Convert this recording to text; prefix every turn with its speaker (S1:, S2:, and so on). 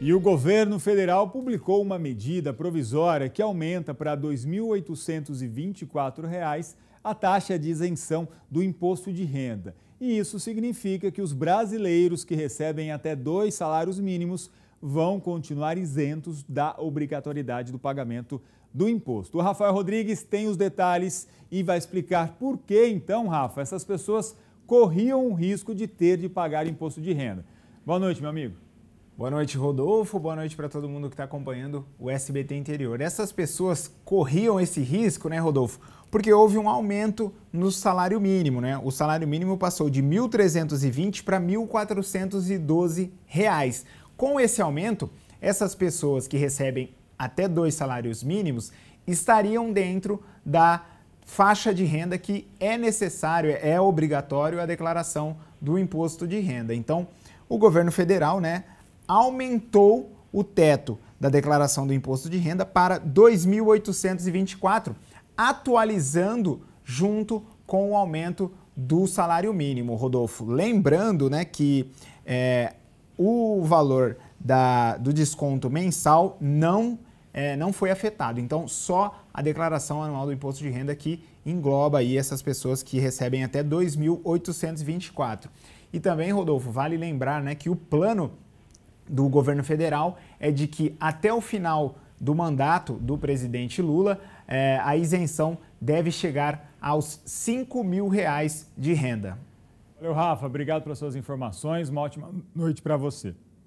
S1: E o governo federal publicou uma medida provisória que aumenta para R$ 2.824 a taxa de isenção do imposto de renda. E isso significa que os brasileiros que recebem até dois salários mínimos vão continuar isentos da obrigatoriedade do pagamento do imposto. O Rafael Rodrigues tem os detalhes e vai explicar por que, então, Rafa, essas pessoas
S2: corriam o risco de ter de pagar imposto de renda. Boa noite, meu amigo. Boa noite, Rodolfo. Boa noite para todo mundo que está acompanhando o SBT Interior. Essas pessoas corriam esse risco, né, Rodolfo? Porque houve um aumento no salário mínimo, né? O salário mínimo passou de R$ 1.320 para R$ 1.412. Reais. Com esse aumento, essas pessoas que recebem até dois salários mínimos estariam dentro da faixa de renda que é necessário, é obrigatório a declaração do imposto de renda. Então, o governo federal, né, aumentou o teto da declaração do imposto de renda para 2.824, atualizando junto com o aumento do salário mínimo, Rodolfo. Lembrando né, que é, o valor da, do desconto mensal não, é, não foi afetado. Então, só a declaração anual do imposto de renda que engloba aí essas pessoas que recebem até 2.824. E também, Rodolfo, vale lembrar né, que o plano do governo federal é de que até o final do mandato do presidente Lula, é, a isenção deve chegar aos 5 mil reais de renda.
S1: Valeu, Rafa. Obrigado pelas suas informações. Uma ótima noite para você.